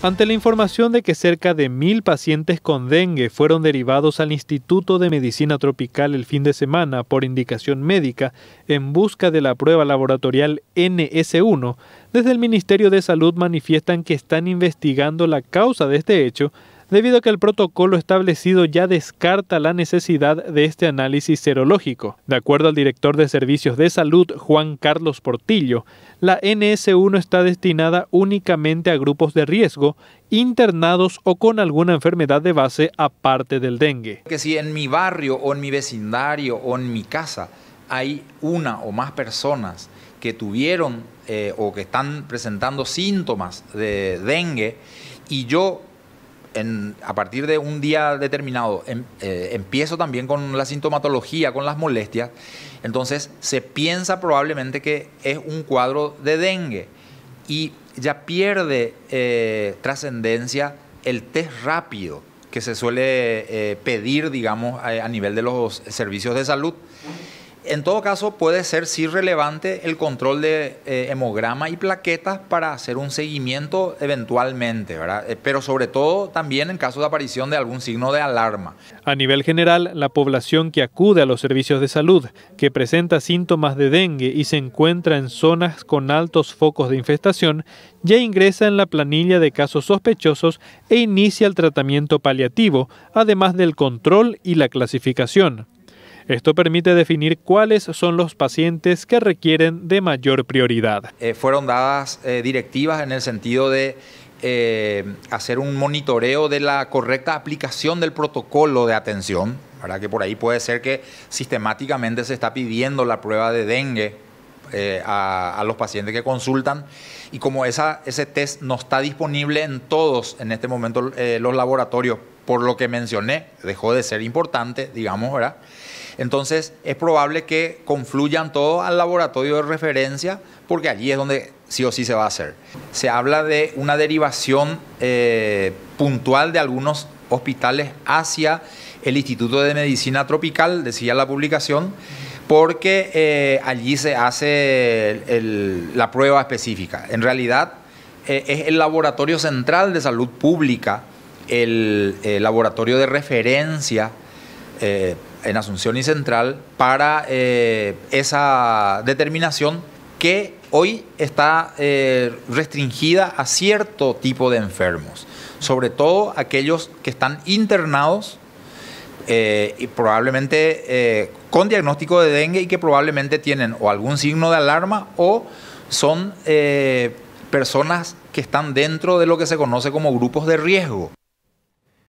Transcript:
Ante la información de que cerca de mil pacientes con dengue fueron derivados al Instituto de Medicina Tropical el fin de semana por indicación médica en busca de la prueba laboratorial NS1, desde el Ministerio de Salud manifiestan que están investigando la causa de este hecho debido a que el protocolo establecido ya descarta la necesidad de este análisis serológico. De acuerdo al director de Servicios de Salud, Juan Carlos Portillo, la NS1 está destinada únicamente a grupos de riesgo, internados o con alguna enfermedad de base aparte del dengue. Que si en mi barrio o en mi vecindario o en mi casa hay una o más personas que tuvieron eh, o que están presentando síntomas de dengue y yo a partir de un día determinado em, eh, empiezo también con la sintomatología, con las molestias, entonces se piensa probablemente que es un cuadro de dengue y ya pierde eh, trascendencia el test rápido que se suele eh, pedir, digamos, a, nivel de los servicios de salud en todo caso, puede ser sí relevante el control de eh, hemograma y plaquetas para hacer un seguimiento eventualmente, eh, pero sobre todo también en caso de aparición de algún signo de alarma. A nivel general, la población que acude a los servicios de salud, que presenta síntomas de dengue y se encuentra en zonas con altos focos de infestación, ya ingresa en la planilla de casos sospechosos e inicia el tratamiento paliativo, además del control y la clasificación. Esto permite definir cuáles son los pacientes que requieren de mayor prioridad. Eh, fueron dadas eh, directivas en el sentido de eh, hacer un monitoreo de la correcta aplicación del protocolo de atención, ¿verdad? que por ahí puede ser que sistemáticamente se está pidiendo la prueba de dengue eh, a, los pacientes que consultan. Y como esa, ese test no está disponible en todos en este momento eh, los laboratorios, por lo que mencioné, dejó de ser importante, digamos, ¿verdad? Entonces es probable que confluyan todos al laboratorio de referencia porque allí es donde sí o sí se va a hacer. Se habla de una derivación eh, puntual de algunos hospitales hacia el Instituto de Medicina Tropical, decía la publicación porque eh, allí se hace la prueba específica. En realidad eh, es el Laboratorio Central de Salud Pública, el, laboratorio de referencia eh, en Asunción y Central para esa determinación que hoy está restringida a cierto tipo de enfermos, sobre todo aquellos que están internados y probablemente con diagnóstico de dengue y que probablemente tienen o algún signo de alarma o son eh, personas que están dentro de lo que se conoce como grupos de riesgo.